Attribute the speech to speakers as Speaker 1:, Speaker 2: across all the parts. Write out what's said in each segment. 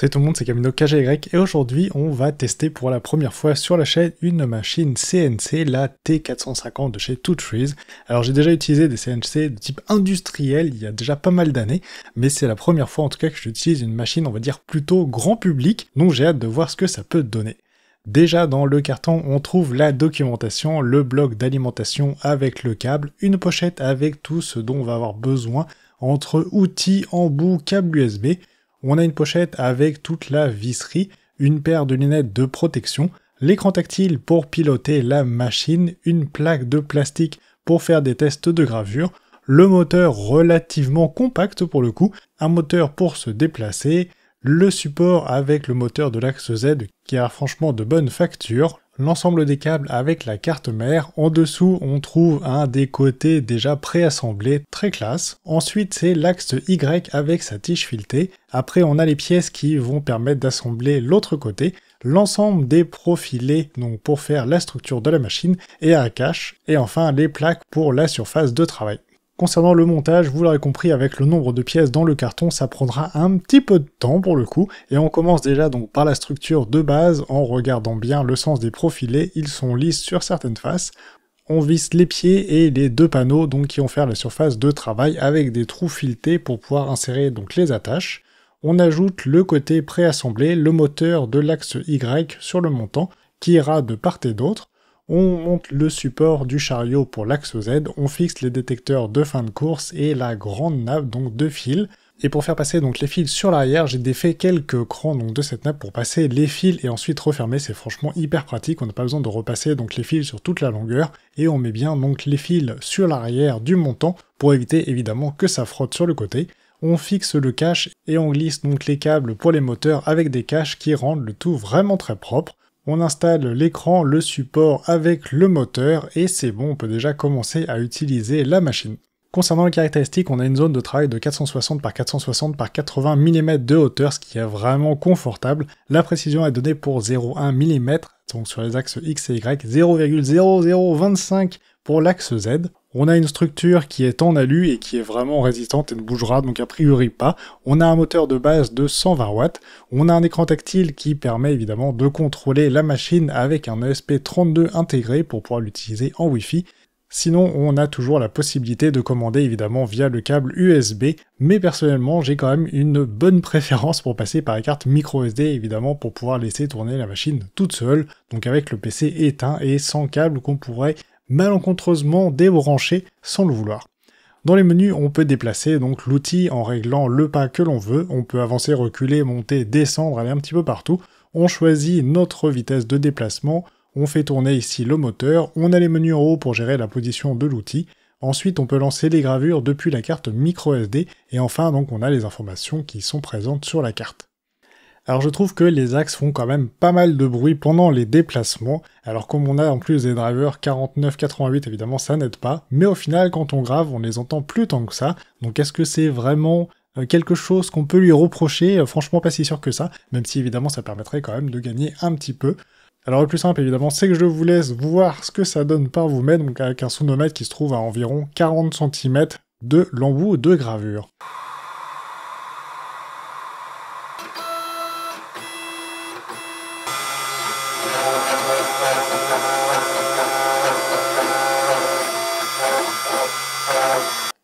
Speaker 1: Salut tout le monde, c'est Camino KGY et aujourd'hui on va tester pour la première fois sur la chaîne une machine CNC, la T450 de chez Tootreeze. Alors j'ai déjà utilisé des CNC de type industriel il y a déjà pas mal d'années, mais c'est la première fois en tout cas que j'utilise une machine on va dire plutôt grand public, donc j'ai hâte de voir ce que ça peut donner. Déjà dans le carton, on trouve la documentation, le bloc d'alimentation avec le câble, une pochette avec tout ce dont on va avoir besoin entre outils, embouts, câble USB. On a une pochette avec toute la visserie, une paire de lunettes de protection, l'écran tactile pour piloter la machine, une plaque de plastique pour faire des tests de gravure, le moteur relativement compact pour le coup, un moteur pour se déplacer, le support avec le moteur de l'axe Z qui a franchement de bonnes factures, l'ensemble des câbles avec la carte mère. En dessous, on trouve un des côtés déjà préassemblés, très classe. Ensuite, c'est l'axe Y avec sa tige filetée. Après, on a les pièces qui vont permettre d'assembler l'autre côté, l'ensemble des profilés donc pour faire la structure de la machine et à cache, et enfin les plaques pour la surface de travail. Concernant le montage, vous l'aurez compris, avec le nombre de pièces dans le carton, ça prendra un petit peu de temps pour le coup, et on commence déjà donc par la structure de base en regardant bien le sens des profilés, ils sont lisses sur certaines faces. On visse les pieds et les deux panneaux donc qui vont faire la surface de travail avec des trous filetés pour pouvoir insérer donc les attaches. On ajoute le côté préassemblé, le moteur de l'axe Y sur le montant qui ira de part et d'autre. On monte le support du chariot pour l'axe Z, on fixe les détecteurs de fin de course et la grande nappe donc de fil. Et pour faire passer donc les fils sur l'arrière, j'ai défait quelques crans donc de cette nappe pour passer les fils et ensuite refermer. C'est franchement hyper pratique, on n'a pas besoin de repasser donc les fils sur toute la longueur et on met bien donc les fils sur l'arrière du montant pour éviter évidemment que ça frotte sur le côté. On fixe le cache et on glisse donc les câbles pour les moteurs avec des caches qui rendent le tout vraiment très propre. On installe l'écran, le support avec le moteur et c'est bon, on peut déjà commencer à utiliser la machine. Concernant les caractéristiques, on a une zone de travail de 460 par 460 par 80 mm de hauteur, ce qui est vraiment confortable. La précision est donnée pour 0,1 mm, donc sur les axes X et Y, 0,0025 pour l'axe Z. On a une structure qui est en alu et qui est vraiment résistante et ne bougera donc a priori pas. On a un moteur de base de 120 watts. On a un écran tactile qui permet évidemment de contrôler la machine avec un ESP32 intégré pour pouvoir l'utiliser en Wi-Fi. Sinon, on a toujours la possibilité de commander évidemment via le câble USB, mais personnellement, j'ai quand même une bonne préférence pour passer par la carte micro e SD évidemment pour pouvoir laisser tourner la machine toute seule, donc avec le PC éteint et sans câble qu'on pourrait malencontreusement débranché sans le vouloir. Dans les menus, on peut déplacer donc l'outil en réglant le pas que l'on veut, on peut avancer, reculer, monter, descendre, aller un petit peu partout, on choisit notre vitesse de déplacement, on fait tourner ici le moteur, on a les menus en haut pour gérer la position de l'outil, ensuite on peut lancer les gravures depuis la carte micro SD, et enfin donc on a les informations qui sont présentes sur la carte. Alors je trouve que les axes font quand même pas mal de bruit pendant les déplacements. Alors comme on a en plus des drivers 49, 88 évidemment ça n'aide pas. Mais au final quand on grave on les entend plus tant que ça. Donc est-ce que c'est vraiment euh, quelque chose qu'on peut lui reprocher euh, Franchement pas si sûr que ça. Même si évidemment ça permettrait quand même de gagner un petit peu. Alors le plus simple évidemment c'est que je vous laisse voir ce que ça donne par vous-même. Donc avec un sonomètre qui se trouve à environ 40 cm de l'embout de gravure.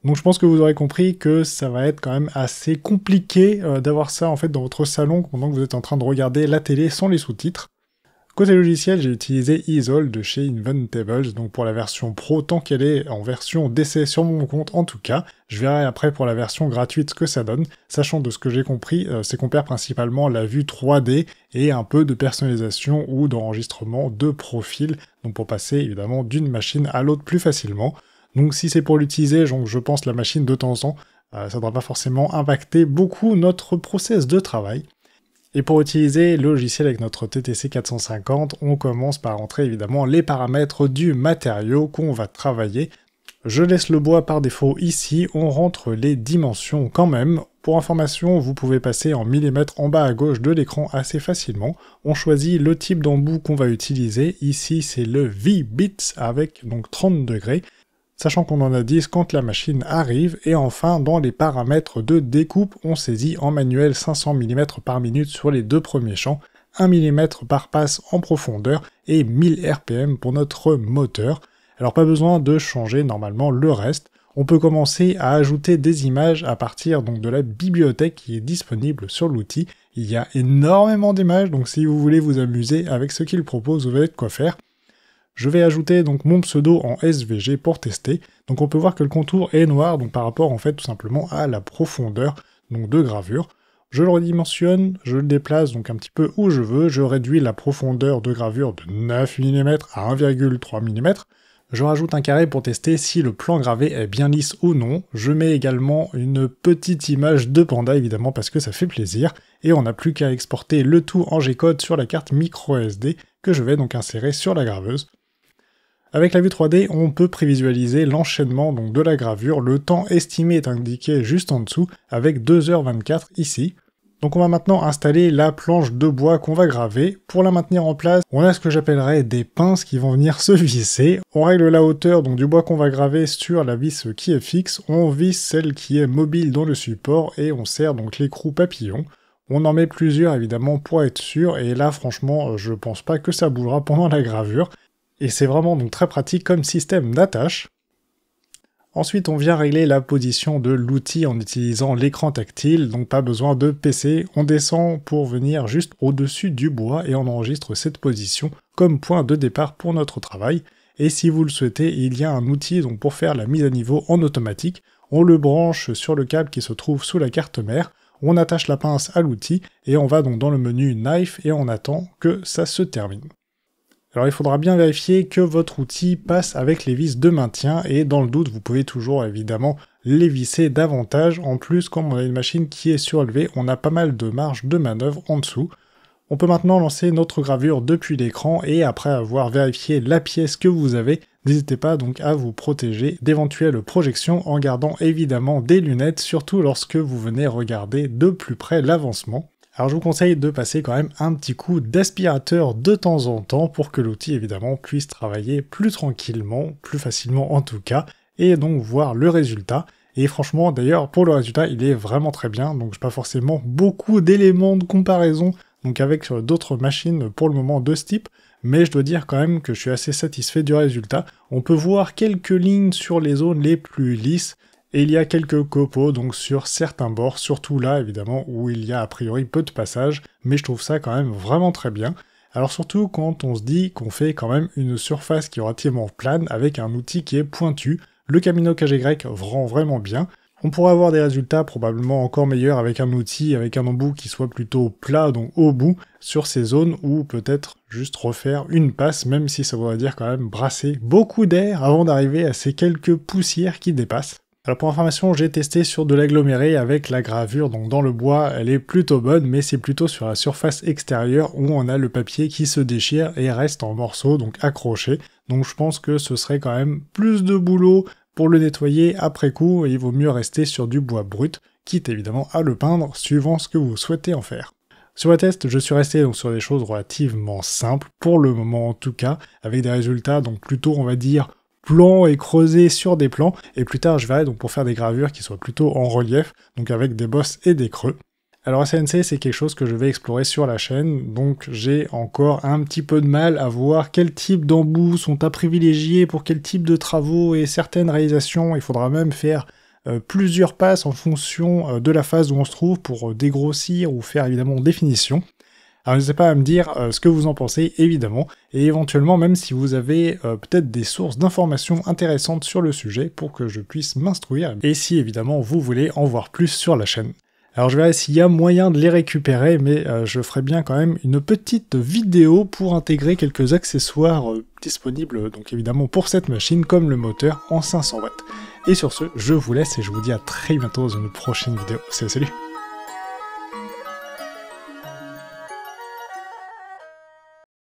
Speaker 1: Donc je pense que vous aurez compris que ça va être quand même assez compliqué euh, d'avoir ça en fait dans votre salon pendant que vous êtes en train de regarder la télé sans les sous-titres. Côté logiciel, j'ai utilisé Isol de chez Inventables, donc pour la version pro, tant qu'elle est en version d'essai sur mon compte en tout cas. Je verrai après pour la version gratuite ce que ça donne, sachant de ce que j'ai compris, euh, c'est qu'on perd principalement la vue 3D et un peu de personnalisation ou d'enregistrement de profil, donc pour passer évidemment d'une machine à l'autre plus facilement. Donc si c'est pour l'utiliser, je pense la machine de temps en temps, euh, ça ne devra pas forcément impacter beaucoup notre process de travail. Et pour utiliser le logiciel avec notre TTC 450, on commence par entrer évidemment les paramètres du matériau qu'on va travailler. Je laisse le bois par défaut ici, on rentre les dimensions quand même. Pour information, vous pouvez passer en millimètres en bas à gauche de l'écran assez facilement. On choisit le type d'embout qu'on va utiliser. Ici, c'est le V-bits avec donc 30 degrés. Sachant qu'on en a 10 quand la machine arrive, et enfin dans les paramètres de découpe, on saisit en manuel 500 mm par minute sur les deux premiers champs, 1 mm par passe en profondeur et 1000 RPM pour notre moteur. Alors pas besoin de changer normalement le reste, on peut commencer à ajouter des images à partir donc de la bibliothèque qui est disponible sur l'outil. Il y a énormément d'images, donc si vous voulez vous amuser avec ce qu'il propose, vous avez de quoi faire. Je vais ajouter donc mon pseudo en SVG pour tester. Donc on peut voir que le contour est noir, donc par rapport en fait tout simplement à la profondeur de gravure. Je le redimensionne, je le déplace donc un petit peu où je veux, je réduis la profondeur de gravure de 9 mm à 1,3 mm. Je rajoute un carré pour tester si le plan gravé est bien lisse ou non. Je mets également une petite image de panda évidemment parce que ça fait plaisir. Et on n'a plus qu'à exporter le tout en G-code sur la carte micro SD que je vais donc insérer sur la graveuse. Avec la vue 3D, on peut prévisualiser l'enchaînement de la gravure, le temps estimé est indiqué juste en dessous, avec 2h24 ici. Donc on va maintenant installer la planche de bois qu'on va graver. Pour la maintenir en place, on a ce que j'appellerais des pinces qui vont venir se visser. On règle la hauteur donc, du bois qu'on va graver sur la vis qui est fixe, on visse celle qui est mobile dans le support et on serre donc l'écrou papillon. On en met plusieurs évidemment pour être sûr, et là franchement je pense pas que ça bougera pendant la gravure. Et c'est vraiment donc très pratique comme système d'attache. Ensuite, on vient régler la position de l'outil en utilisant l'écran tactile, donc pas besoin de PC. On descend pour venir juste au-dessus du bois et on enregistre cette position comme point de départ pour notre travail. Et si vous le souhaitez, il y a un outil donc pour faire la mise à niveau en automatique. On le branche sur le câble qui se trouve sous la carte mère, on attache la pince à l'outil et on va donc dans le menu Knife et on attend que ça se termine. Alors il faudra bien vérifier que votre outil passe avec les vis de maintien et dans le doute vous pouvez toujours évidemment les visser davantage. En plus comme on a une machine qui est surélevée on a pas mal de marge de manœuvre en dessous. On peut maintenant lancer notre gravure depuis l'écran et après avoir vérifié la pièce que vous avez, n'hésitez pas donc à vous protéger d'éventuelles projections en gardant évidemment des lunettes, surtout lorsque vous venez regarder de plus près l'avancement. Alors je vous conseille de passer quand même un petit coup d'aspirateur de temps en temps pour que l'outil évidemment puisse travailler plus tranquillement, plus facilement en tout cas, et donc voir le résultat. Et franchement d'ailleurs pour le résultat il est vraiment très bien, donc n'ai pas forcément beaucoup d'éléments de comparaison donc avec euh, d'autres machines pour le moment de ce type, mais je dois dire quand même que je suis assez satisfait du résultat. On peut voir quelques lignes sur les zones les plus lisses, et il y a quelques copeaux donc sur certains bords, surtout là évidemment où il y a a priori peu de passages, mais je trouve ça quand même vraiment très bien. Alors surtout quand on se dit qu'on fait quand même une surface qui est relativement plane avec un outil qui est pointu, le Camino KGY rend vraiment bien. On pourrait avoir des résultats probablement encore meilleurs avec un outil, avec un embout qui soit plutôt plat, donc au bout, sur ces zones ou peut-être juste refaire une passe, même si ça voudrait dire quand même brasser beaucoup d'air avant d'arriver à ces quelques poussières qui dépassent. Alors pour information, j'ai testé sur de l'aggloméré avec la gravure, donc dans le bois, elle est plutôt bonne, mais c'est plutôt sur la surface extérieure où on a le papier qui se déchire et reste en morceaux, donc accroché. Donc je pense que ce serait quand même plus de boulot pour le nettoyer après coup, et il vaut mieux rester sur du bois brut, quitte évidemment à le peindre suivant ce que vous souhaitez en faire. Sur le test, je suis resté donc sur des choses relativement simples, pour le moment en tout cas, avec des résultats donc plutôt on va dire plan et creuser sur des plans. Et plus tard, je verrai donc pour faire des gravures qui soient plutôt en relief, donc avec des bosses et des creux. Alors CNC, c'est quelque chose que je vais explorer sur la chaîne, donc j'ai encore un petit peu de mal à voir quel type d'embout sont à privilégier pour quel type de travaux et certaines réalisations. Il faudra même faire euh, plusieurs passes en fonction euh, de la phase où on se trouve pour euh, dégrossir ou faire évidemment définition. Alors n'hésitez pas à me dire euh, ce que vous en pensez évidemment, et éventuellement même si vous avez euh, peut-être des sources d'informations intéressantes sur le sujet pour que je puisse m'instruire, et si évidemment vous voulez en voir plus sur la chaîne. Alors je verrai s'il y a moyen de les récupérer, mais euh, je ferai bien quand même une petite vidéo pour intégrer quelques accessoires disponibles, donc évidemment pour cette machine, comme le moteur en 500 watts. Et sur ce, je vous laisse et je vous dis à très bientôt dans une prochaine vidéo. C'est salut